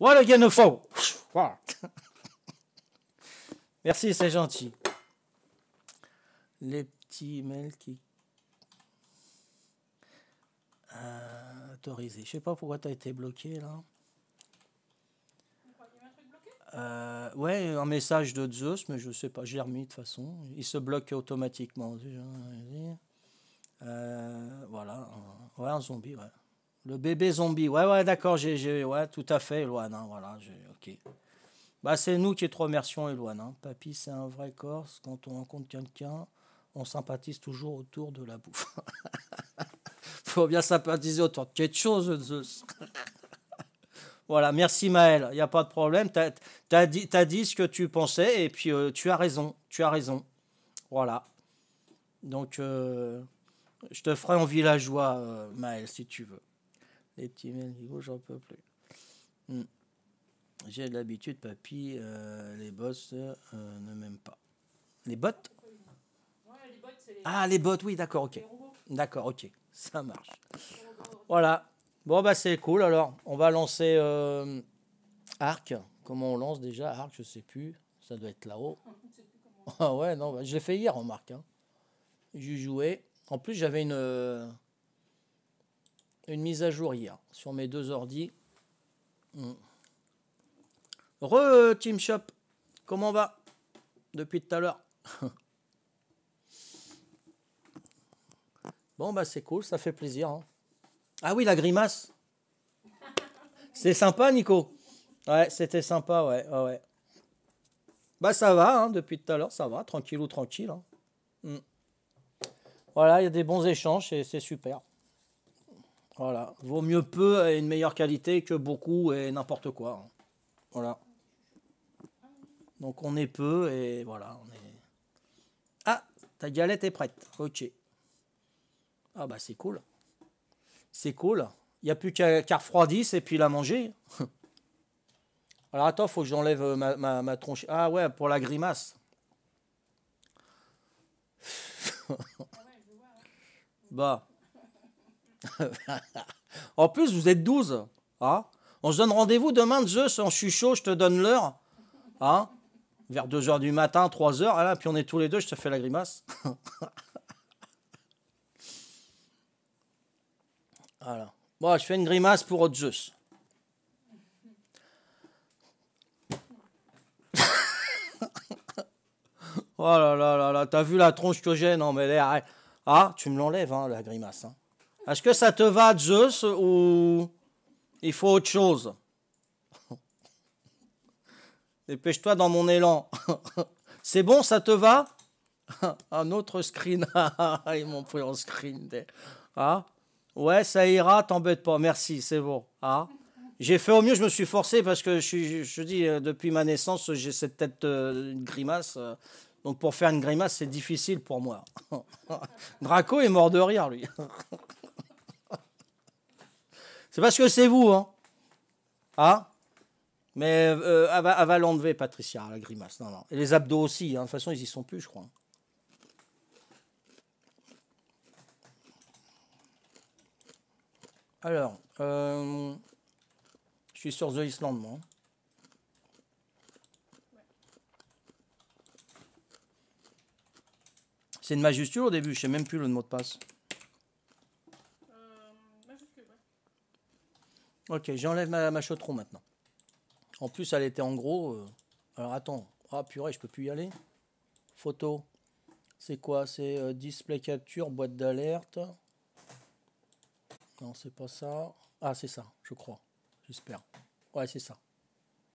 What a Merci, c'est gentil. Les petits mails qui. Euh, autorisés. Je sais pas pourquoi tu as été bloqué là. Euh, ouais, un message de Zeus, mais je sais pas, J'ai remis de toute façon. Il se bloque automatiquement. Euh, voilà, ouais, un zombie, ouais. Le bébé zombie. Ouais, ouais, d'accord, j'ai, ouais, tout à fait, Eloane. Hein, voilà, ok. Bah, c'est nous qui te remercions, Eloane. Hein. Papy, c'est un vrai Corse. Quand on rencontre quelqu'un, on sympathise toujours autour de la bouffe. Faut bien sympathiser autour de quelque chose, voilà, merci Maël. Il n'y a pas de problème. Tu as, dit, ce que tu pensais et puis euh, tu as raison. Tu as raison. Voilà. Donc, euh, je te ferai en villageois, euh, Maël, si tu veux. Les petits Hugo, j'en peux plus. J'ai hmm. J'ai l'habitude, papy, euh, les boss euh, ne m'aiment pas. Les bottes les Ah, les bottes, oui, d'accord, ok. D'accord, ok, ça marche. Voilà. Bon, bah c'est cool, alors. On va lancer euh, Arc. Comment on lance déjà Arc, je sais plus. Ça doit être là-haut. Ah ouais, non, bah, je l'ai fait hier, en marque. Hein. J'ai joué. En plus, j'avais une une mise à jour hier sur mes deux ordi. Hmm. Re euh, Team Shop, comment va depuis tout à l'heure Bon bah c'est cool, ça fait plaisir. Hein. Ah oui la grimace, c'est sympa Nico. Ouais c'était sympa ouais ouais. Bah ça va hein, depuis tout à l'heure ça va tranquille ou tranquille. Hein. Hmm. Voilà il y a des bons échanges et c'est super. Voilà. Vaut mieux peu et une meilleure qualité que beaucoup et n'importe quoi. Voilà. Donc on est peu et voilà. Ah, ta galette est prête. Ok. Ah bah c'est cool. C'est cool. Il n'y a plus qu'à refroidir et puis la manger. Alors attends, faut que j'enlève euh, ma tronche. Ah ouais, pour la grimace. bah. en plus, vous êtes 12. Hein on se donne rendez-vous demain, Zeus, en chuchot, je te donne l'heure. Hein Vers 2h du matin, 3h, ah là, puis on est tous les deux, je te fais la grimace. voilà. Bon, je fais une grimace pour Zeus. oh là là là là, t'as vu la tronche que j'ai Non mais ah, tu me l'enlèves, hein, la grimace. Hein. Est-ce que ça te va, Zeus, ou il faut autre chose Dépêche-toi dans mon élan. C'est bon, ça te va Un autre screen. Ils m'ont pris en screen. Ah ouais, ça ira, t'embête pas. Merci, c'est bon. Ah j'ai fait au mieux, je me suis forcé parce que je, dis, euh, depuis ma naissance, j'ai cette tête euh, grimace. Euh. donc pour faire une grimace, c'est difficile pour moi. Draco est mort de rire, lui. C'est parce que c'est vous, hein. Ah Mais elle euh, va, l'enlever, Patricia, la grimace. Non, non. Et les abdos aussi, hein. de toute façon, ils y sont plus, je crois. Alors, euh, je suis sur The Island, moi. Hein. C'est une majuscule au début, je sais même plus le mot de passe. Ok, j'enlève ma, ma maintenant. En plus, elle était en gros. Euh, alors attends. Ah purée, je peux plus y aller. Photo. C'est quoi C'est euh, display capture, boîte d'alerte. Non, c'est pas ça. Ah, c'est ça, je crois. J'espère. Ouais, c'est ça.